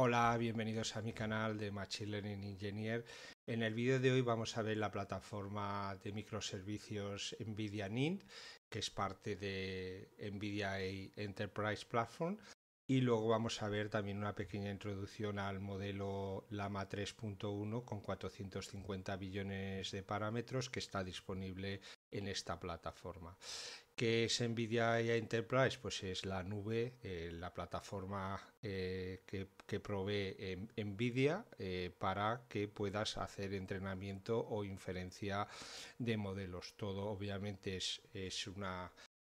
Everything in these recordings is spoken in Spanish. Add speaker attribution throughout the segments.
Speaker 1: Hola, bienvenidos a mi canal de Machine Learning Engineer. En el vídeo de hoy vamos a ver la plataforma de microservicios NVIDIA NINT, que es parte de NVIDIA Enterprise Platform. Y luego vamos a ver también una pequeña introducción al modelo Lama 3.1 con 450 billones de parámetros que está disponible en esta plataforma. ¿Qué es NVIDIA AI Enterprise? Pues es la nube, eh, la plataforma eh, que, provee em, NVIDIA eh, para que puedas hacer entrenamiento o inferencia de modelos. Todo obviamente es, una...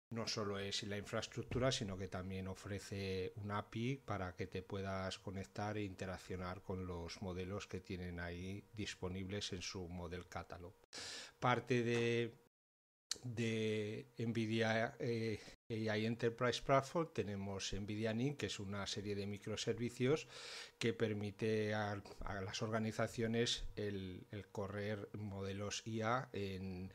Speaker 1: No solo es la infraestructura, sino que también ofrece un API para que te puedas conectar e interaccionar con los modelos que tienen ahí disponibles en su model catalog. Parte de, de NVIDIA eh, AI Enterprise Platform tenemos NVIDIA NIM, que es una serie de microservicios que permite a, las organizaciones el, correr modelos IA en,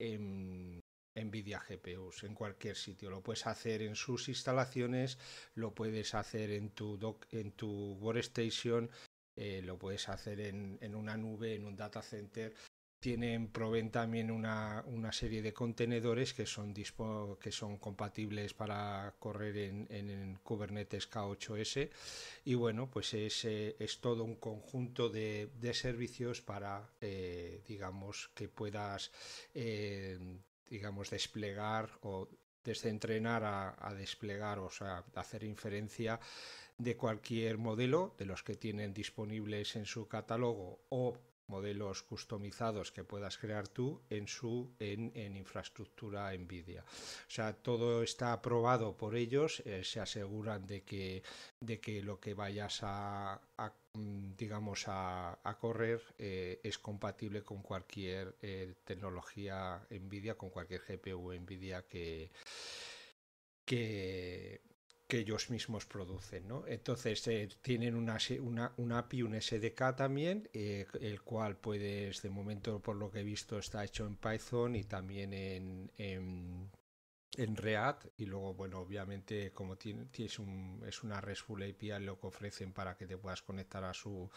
Speaker 1: NVIDIA GPUs en cualquier sitio. Lo puedes hacer en sus instalaciones, lo puedes hacer en tu, doc, en tu workstation, eh, lo puedes hacer en, una nube, en un data center tienen proveen también una, serie de contenedores que son, que son compatibles para correr en, en, Kubernetes K8S y bueno pues es, es todo un conjunto de, servicios para eh, digamos que puedas eh, digamos desplegar o desde entrenar a, a, desplegar, o sea, hacer inferencia de cualquier modelo, de los que tienen disponibles en su catálogo o modelos customizados que puedas crear tú en su en, en infraestructura Nvidia. O sea, todo está aprobado por ellos, eh, se aseguran de que, de que lo que vayas a, mm, digamos a, a correr eh, es compatible con cualquier eh, tecnología Nvidia, con cualquier GPU Nvidia que que, que ellos mismos producen. ¿no? Entonces eh, tienen una, un API, un SDK también, eh, el cual puedes, de momento por lo que he visto, está hecho en Python y también en, en, React. Y luego, bueno, obviamente como tiene, es, un, es una RESTful API lo que ofrecen para que te puedas conectar a su,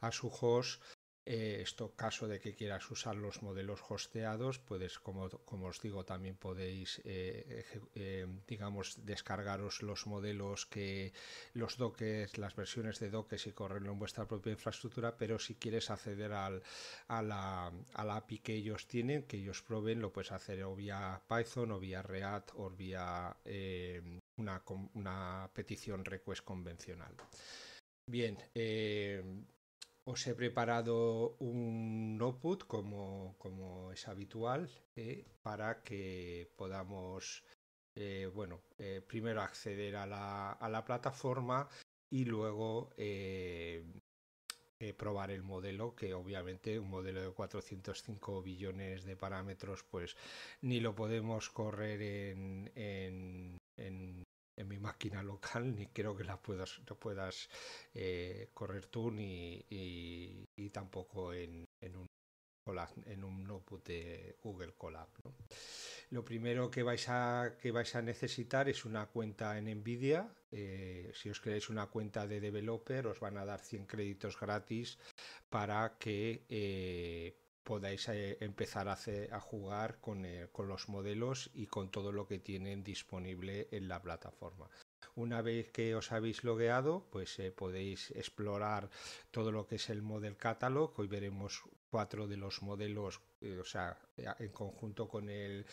Speaker 1: a su host, eh, esto, caso de que quieras usar los modelos hosteados, puedes, como, os digo, también podéis, eh, eh, digamos, descargaros los modelos que los doques, las versiones de doques y correrlo en vuestra propia infraestructura. Pero si quieres acceder al, a, la, API que ellos tienen, que ellos proveen, lo puedes hacer o vía Python, o vía React, o vía una, petición request convencional. Bien, os he preparado un output, como, como es habitual ¿eh? para que podamos, eh, bueno, eh, primero acceder a la, a la, plataforma y luego probar el modelo, que obviamente un modelo de 405 billones de parámetros, pues ni lo podemos correr en en mi máquina local, ni creo que la puedas, no puedas eh, correr tú ni tampoco en, un en un notebook de Google Colab. Lo primero que vais, a, que vais a necesitar es una cuenta en Nvidia. Eh, si os creáis una cuenta de developer, os van a dar 100 créditos gratis para que eh, podáis eh, empezar a, a jugar eh, con, los modelos y con todo lo que tienen disponible en la plataforma. Una vez que os habéis logueado, pues eh, podéis explorar todo lo que es el model catalog. Hoy veremos cuatro de los modelos eh, o sea, eh, en conjunto con el,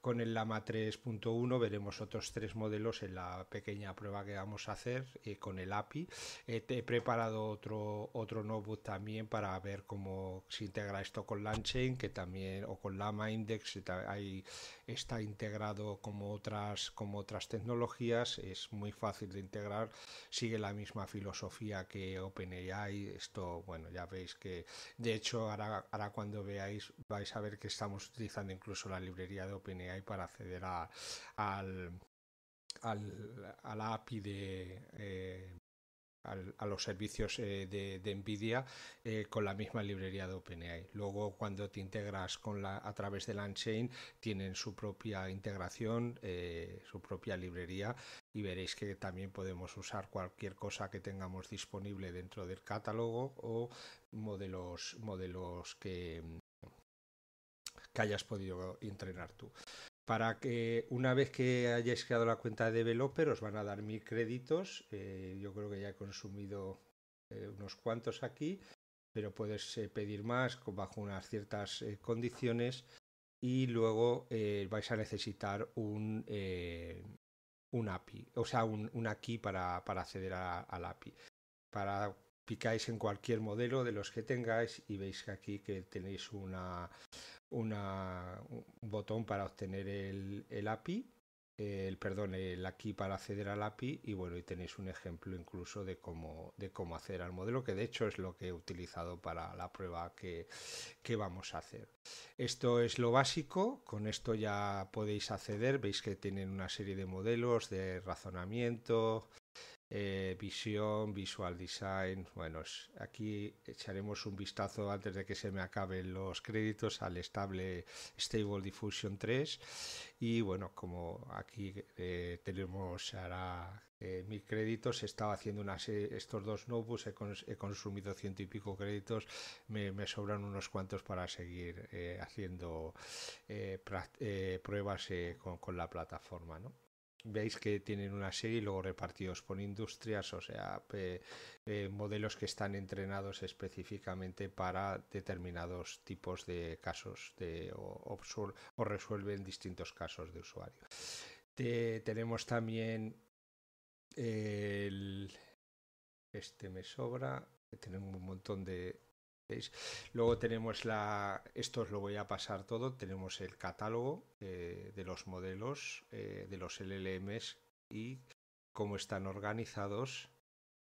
Speaker 1: con el Lama 3.1 veremos otros tres modelos en la pequeña prueba que vamos a hacer eh, con el API. he preparado otro, otro notebook también para ver cómo se integra esto con LangChain, que también, o con Lama Index, ahí está integrado como otras, como otras tecnologías, es muy fácil de integrar, sigue la misma filosofía que OpenAI, esto, bueno, ya veis que, de hecho, ahora, ahora cuando veáis, vais a ver que estamos utilizando incluso la librería de OpenAI para acceder a, al, la API de... Eh, a los servicios eh, de, NVIDIA eh, con la misma librería de OpenAI. Luego, cuando te integras con la, a través de la tienen su propia integración, su propia librería y veréis que también podemos usar cualquier cosa que tengamos disponible dentro del catálogo o modelos, modelos que, que hayas podido entrenar tú. Para que una vez que hayáis creado la cuenta de developer os van a dar mil créditos. Eh, yo creo que ya he consumido eh, unos cuantos aquí, pero puedes eh, pedir más bajo unas ciertas condiciones y luego vais a necesitar un, un API, o sea, un, un para, para acceder al API. Para picáis en cualquier modelo de los que tengáis y veis que aquí que tenéis un botón para obtener el, API, perdón, el aquí para acceder al API y bueno, y tenéis un ejemplo incluso de cómo, de acceder al modelo, que de hecho es lo que he utilizado para la prueba que vamos a hacer. Esto es lo básico, con esto ya podéis acceder, veis que tienen una serie de modelos de razonamiento, eh, visión, visual design. Bueno, aquí echaremos un vistazo antes de que se me acaben los créditos al estable Stable Diffusion 3. Y bueno, como aquí eh, tenemos ahora eh, mil créditos, he estado haciendo estos dos notebooks, he, consumido ciento y pico créditos, me, sobran unos cuantos para seguir haciendo pruebas con, con la plataforma, ¿no? veis que tienen una serie luego repartidos por industrias, o sea, eh, modelos que están entrenados específicamente para determinados tipos de casos de, o, o, resuelven distintos casos de usuario. tenemos también el, este me sobra, tenemos un montón de, Luego tenemos la, esto os lo voy a pasar todo, tenemos el catálogo eh, de los modelos, eh, de los LLMs y cómo están organizados.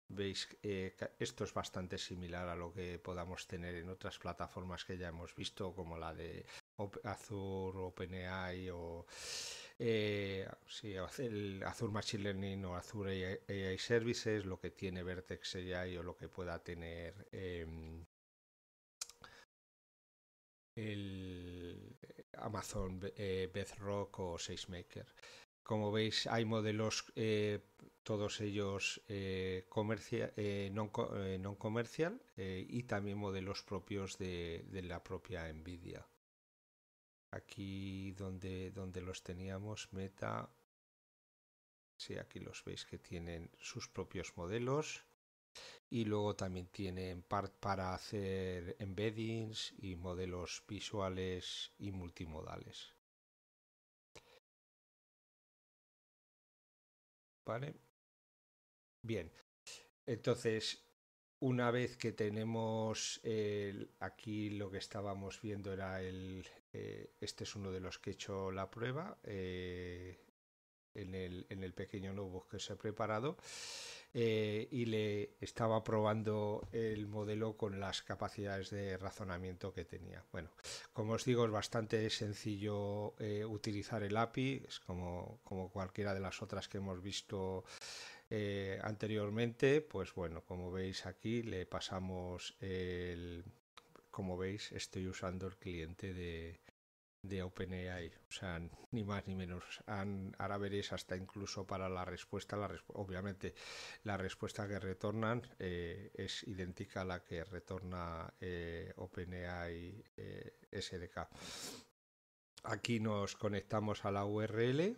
Speaker 1: Veis, que eh, esto es bastante similar a lo que podamos tener en otras plataformas que ya hemos visto, como la de Azure, OpenAI o el Azure Machine Learning o Azure AI, AI Services, lo que tiene Vertex AI o lo que pueda tener em, el Amazon eh, Bedrock o SageMaker. Como veis, hay modelos, eh, todos ellos eh, eh, non, comercial y también modelos propios de, la propia NVIDIA. Aquí donde, donde los teníamos, Meta, sí, aquí los veis que tienen sus propios modelos y luego también tienen part para hacer embeddings y modelos visuales y multimodales. Bien. Entonces, una vez que tenemos aquí lo que estábamos viendo era el... Eh, este es uno de los que he hecho la prueba eh, en, el, en el pequeño notebook que se he preparado. Eh, y le estaba probando el modelo con las capacidades de razonamiento que tenía. Bueno, como os digo, es bastante sencillo eh, utilizar el API, es como, cualquiera de las otras que hemos visto. Eh, anteriormente, pues bueno, como veis aquí le pasamos el, como veis estoy usando el cliente de, de OpenAI. O sea, ni más ni menos. ahora veréis hasta incluso para la respuesta, obviamente la respuesta que retornan eh, es idéntica a la que retorna eh, OpenAI eh, SDK. Aquí nos conectamos a la URL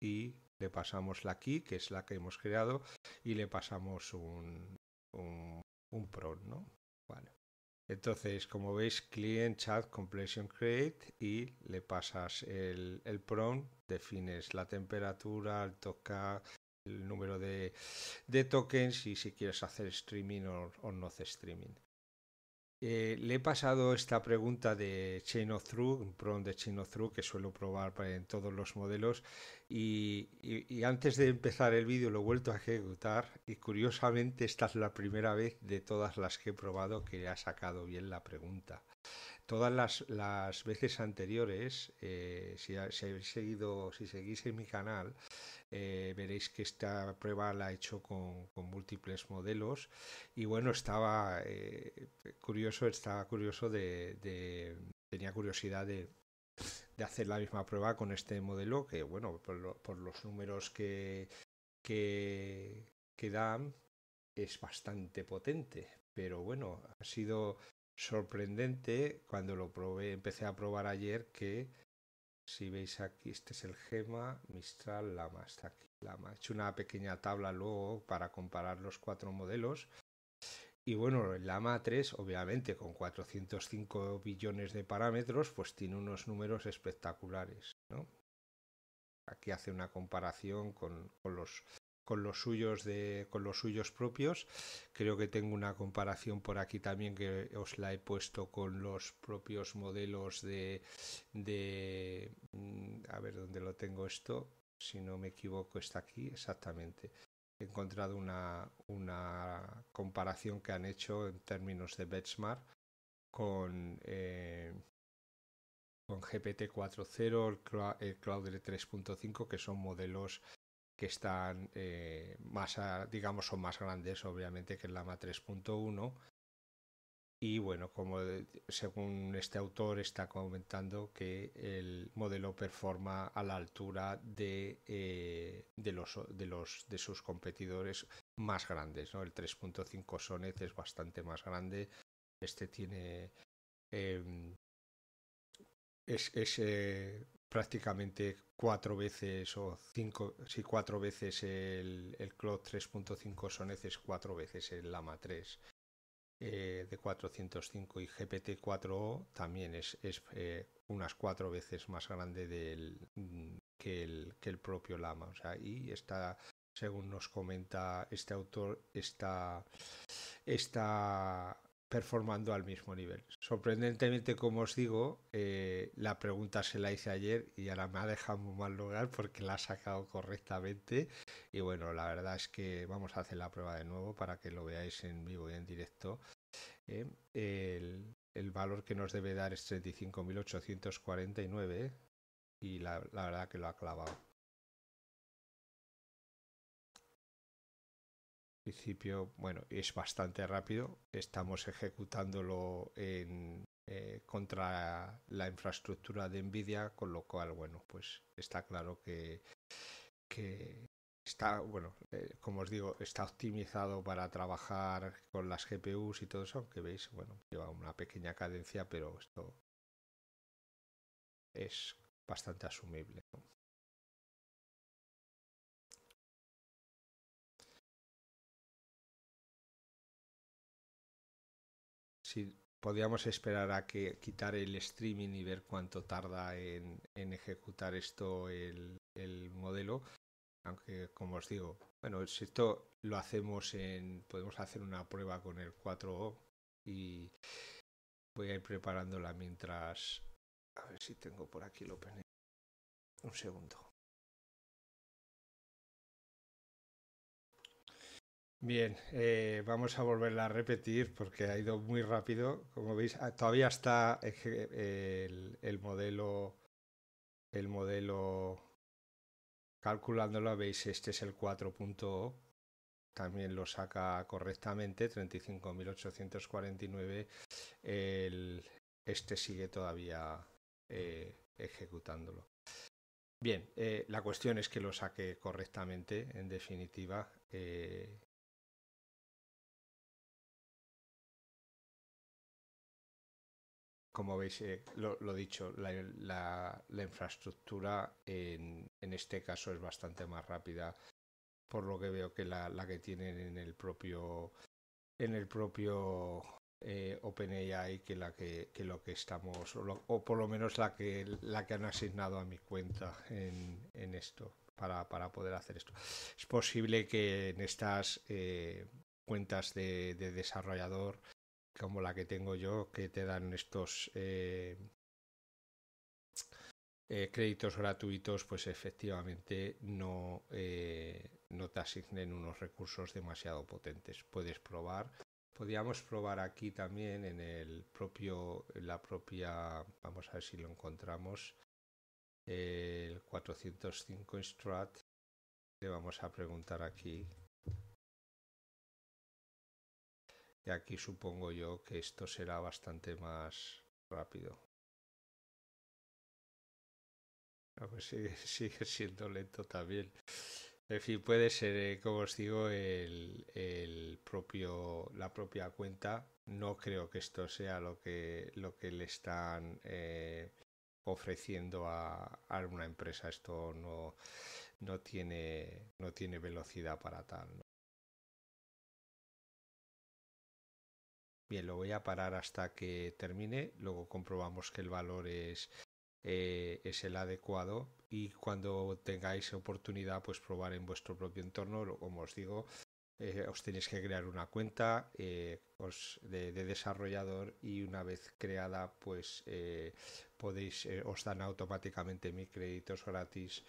Speaker 1: y le pasamos la key, que es la que hemos creado, y le pasamos un, un, un ¿no? Vale. Entonces, como veis, client chat completion create y le pasas el, el prompt, defines la temperatura, el toca, el número de, tokens y si quieres hacer streaming o no streaming. Eh, le he pasado esta pregunta de Chain of Through, un prompt de Chain of Through que suelo probar en todos los modelos y, y antes de empezar el vídeo lo he vuelto a ejecutar y curiosamente esta es la primera vez de todas las que he probado que ha sacado bien la pregunta todas las, las veces anteriores, eh, si, habéis seguido, si seguís en mi canal, eh, veréis que esta prueba la he hecho con, con múltiples modelos y bueno, estaba eh, curioso, estaba curioso de, tenía curiosidad de, de hacer la misma prueba con este modelo que bueno por, por los números que, que que dan es bastante potente pero bueno ha sido sorprendente cuando lo probé, empecé a probar ayer que si veis aquí, este es el gema Mistral Lama, está aquí Lama. He hecho una pequeña tabla luego para comparar los cuatro modelos. Y bueno, el Lama 3, obviamente, con 405 billones de parámetros, pues tiene unos números espectaculares, Aquí hace una comparación con, con los con los suyos de con los suyos propios. Creo que tengo una comparación por aquí también que os la he puesto con los propios modelos de mm, a ver dónde lo tengo esto, si no me equivoco está aquí exactamente. He encontrado una una comparación que han hecho en términos de benchmark con eh, con GPT 4.0, el punto 3.5, que son modelos que están eh, más, digamos, son más grandes, obviamente, que el Lama 3.1. Y bueno, como según este autor está comentando que el modelo performa a la altura de, eh, de, los, de, los, de sus competidores más grandes. ¿no? El 3.5 Sonet es bastante más grande. Este tiene... Em, es, es eh, prácticamente cuatro veces o cinco, si cuatro veces el, el 3.5 3.5 es cuatro veces el Lama 3 eh, de 405 y GPT-4O también es, eh, unas cuatro veces más grande del, mm, que, el, que el propio Lama. O sea, y está, según nos comenta este autor, está, está performando al mismo nivel. Sorprendentemente, como os digo, eh, la pregunta se la hice ayer y ahora me ha dejado muy mal lugar porque la ha sacado correctamente. Y bueno, la verdad es que vamos a hacer la prueba de nuevo para que lo veáis en vivo y en directo. ¿eh? el, valor que nos debe dar es 35.849 ¿eh? y la, la verdad que lo ha clavado. principio, bueno, es bastante rápido. Estamos ejecutándolo en, eh, contra la infraestructura de Nvidia, con lo cual, bueno, pues está claro que, que está, bueno, eh, como os digo, está optimizado para trabajar con las GPUs y todo eso, Que veis, bueno, lleva una pequeña cadencia, pero esto es bastante asumible. podríamos esperar a que quitar el streaming y ver cuánto tarda en, ejecutar esto el, modelo. Aunque, como os digo, bueno, si esto lo hacemos en. Podemos hacer una prueba con el 4O y voy a ir preparándola mientras. A ver si tengo por aquí el opening, Un segundo. Bien, eh, vamos a volverla a repetir porque ha ido muy rápido. Como veis, ah, todavía está el, modelo, el modelo calculándolo, veis, este es el 4.0, también lo saca correctamente, 35.849, el, este sigue todavía eh, ejecutándolo. Bien, eh, la cuestión es que lo saque correctamente, en definitiva, como veis, eh, lo, lo, dicho, la, la, infraestructura en, en, este caso es bastante más rápida, por lo que veo que la, que tienen en el propio en el propio eh, OpenAI que la que, que lo que estamos o, por lo menos la que la que han asignado a mi cuenta en, en esto para, poder hacer esto. Es posible que en estas eh, cuentas de desarrollador como la que tengo yo, que te dan estos eh, eh, créditos gratuitos, pues efectivamente no, eh, no te asignen unos recursos demasiado potentes. Puedes probar. Podríamos probar aquí también en el propio, en la propia, vamos a ver si lo encontramos, el 405 Strat. Le vamos a preguntar aquí y aquí supongo yo que esto será bastante más rápido. Ah, pues sigue, siendo lento también. En fin, puede ser, eh, como os digo, el, propio, la propia cuenta. No creo que esto sea lo que, lo que le están eh, ofreciendo a, alguna empresa. Esto no, tiene, no tiene velocidad para tal. Bien, lo voy a parar hasta que termine, luego comprobamos que el valor es, eh, el adecuado y cuando tengáis oportunidad pues probar en vuestro propio entorno, como os digo, eh, os tenéis que crear una cuenta eh, de, desarrollador y una vez creada pues podéis os dan automáticamente mis créditos gratis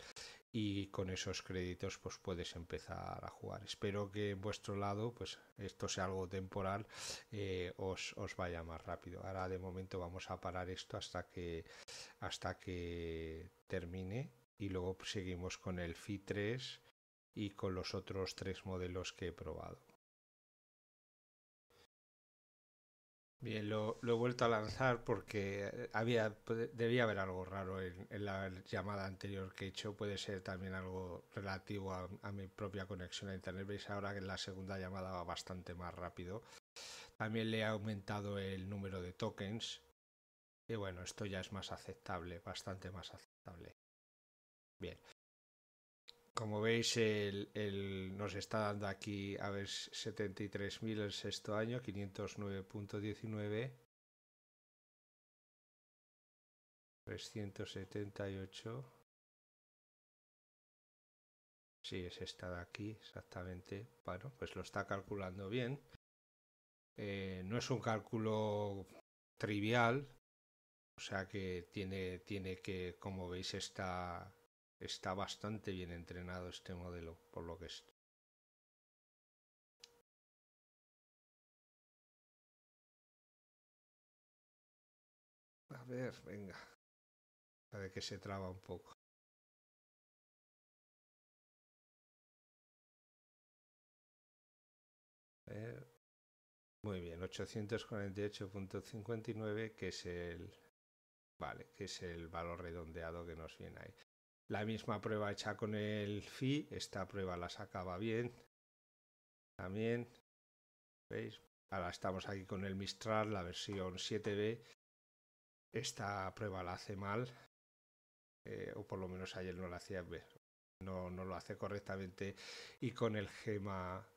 Speaker 1: y con esos créditos pues puedes empezar a jugar. Espero que en vuestro lado pues esto sea algo temporal, eh, os, os, vaya más rápido. Ahora de momento vamos a parar esto hasta que, hasta que termine y luego seguimos con el Fi 3 y con los otros tres modelos que he probado. Bien, lo, he vuelto a lanzar porque eh, había, debía haber algo raro en, la llamada anterior que he hecho. Puede ser también algo relativo a, mi propia conexión a Internet. Veis ahora que en la segunda llamada va bastante más rápido. También le he aumentado el número de tokens. Y bueno, esto ya es más aceptable, bastante más aceptable. Bien, como veis, el, nos está dando aquí, a ver, 73.000 el sexto año, 509.19, 378. Sí, es esta de aquí, exactamente. Bueno, pues lo está calculando bien. Eh, no es un cálculo trivial, o sea que tiene, tiene que, como veis, está está bastante bien entrenado este modelo, por lo que es. A ver, venga. A ver que se traba un poco. A ver. Muy bien, 848.59 que es el vale, que es el valor redondeado que nos viene ahí. La misma prueba hecha con el fi esta prueba la sacaba bien. También, ¿veis? Ahora estamos aquí con el Mistral, la versión 7b. Esta prueba la hace mal, eh, o por lo menos ayer no la hacía ver. no lo hace correctamente. Y con el GEMA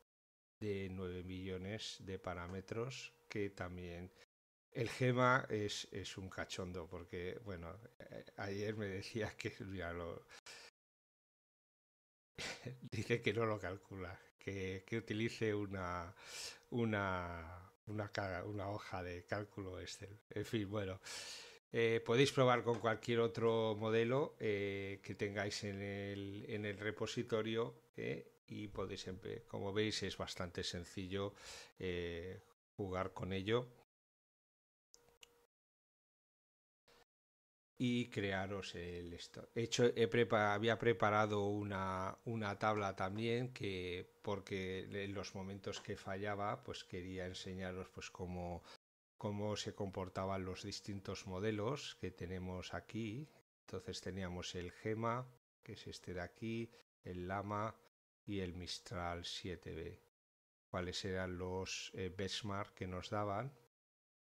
Speaker 1: de 9 millones de parámetros, que también el Gema es, un cachondo, porque, bueno, eh, ayer me decía que que no lo calcula, que, utilice una, una, una, hoja de cálculo Excel. En fin, bueno. Eh, podéis probar con cualquier otro modelo eh, que tengáis en el, en el repositorio y podéis, como veis, es bastante sencillo jugar con ello. y crearos el esto He hecho, he había preparado una, una, tabla también que porque en los momentos que fallaba pues quería enseñaros pues cómo, cómo se comportaban los distintos modelos que tenemos aquí. Entonces teníamos el Gema, que es este de aquí, el Lama y el Mistral 7B. Cuáles eran los eh, benchmark que nos daban.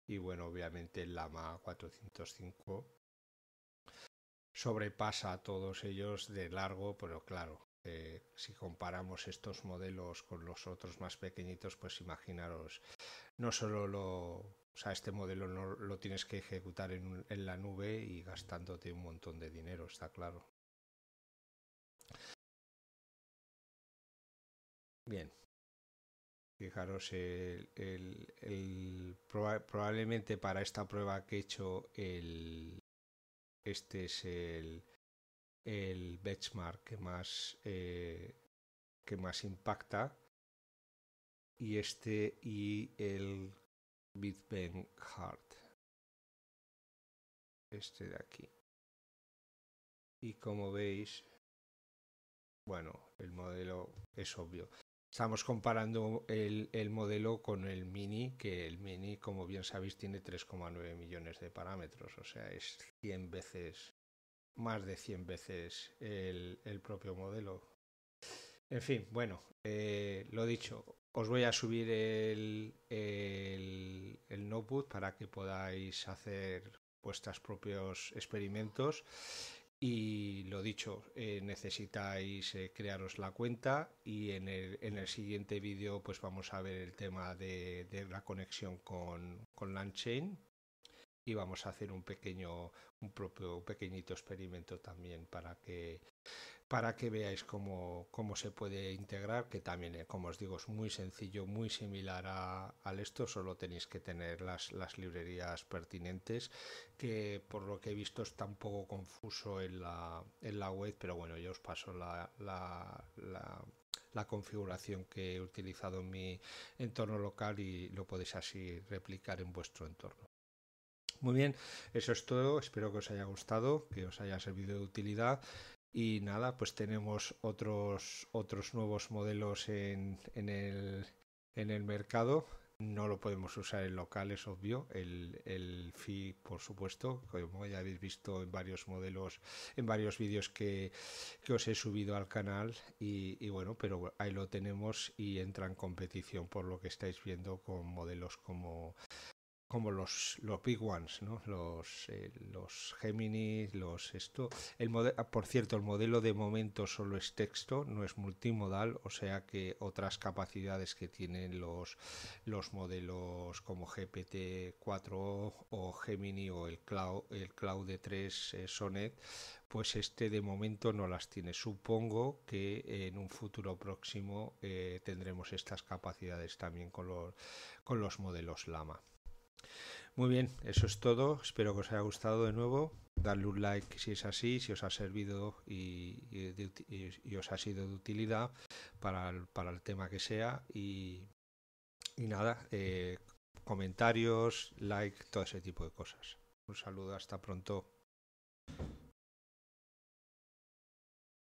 Speaker 1: Y bueno, obviamente el Lama 405 sobrepasa a todos ellos de largo, pero claro, eh, si comparamos estos modelos con los otros más pequeñitos, pues imaginaros, no solo lo, o sea, este modelo no lo tienes que ejecutar en, la nube y gastándote un montón de dinero, está claro. Bien. Fijaros, probablemente para esta prueba que he hecho el, este es el, el benchmark que más, eh, que más impacta y este y el Bitbank Hard. Este de aquí. Y como veis, bueno, el modelo es obvio. Estamos comparando el, el, modelo con el Mini, que el Mini, como bien sabéis, tiene 3,9 millones de parámetros, o sea, es 100 veces, más de 100 veces el, el propio modelo. En fin, bueno, eh, lo dicho, os voy a subir el, el, el notebook para que podáis hacer vuestros propios experimentos y lo dicho, eh, necesitáis eh, crearos la cuenta y en el, siguiente vídeo pues vamos a ver el tema de, la conexión con, con LandChain y vamos a hacer un pequeño, un propio pequeñito experimento también para que para que veáis cómo, se puede integrar, que también, eh, como os digo, es muy sencillo, muy similar a, al esto, solo tenéis que tener las, librerías pertinentes, que por lo que he visto es tan poco confuso en la, web, pero bueno, yo os paso la, la la configuración que he utilizado en mi entorno local y lo podéis así replicar en vuestro entorno. Muy bien, eso es todo, espero que os haya gustado, que os haya servido de utilidad y nada, pues tenemos otros, otros nuevos modelos en, en, el, en el mercado. No lo podemos usar en local, es obvio. El, el fi por supuesto, como ya habéis visto en varios modelos, en varios vídeos que, que os he subido al canal. Y, y, bueno, pero ahí lo tenemos y entra en competición por lo que estáis viendo con modelos como como los, los big ones, Los, eh, los Gemini, los esto. El ah, por cierto, el modelo de momento solo es texto, no es multimodal, o sea que otras capacidades que tienen los, los modelos como GPT-4 o Gemini o el Cloud, el Cloud de 3 eh, Sonet, pues este de momento no las tiene. Supongo que en un futuro próximo eh, tendremos estas capacidades también con los, con los modelos Lama. Muy bien, eso es todo. Espero que os haya gustado de nuevo. Darle un like si es así, si os ha servido y, os ha sido de utilidad para el, tema que sea. Y, nada, eh, comentarios, like, todo ese tipo de cosas. Un saludo, hasta pronto.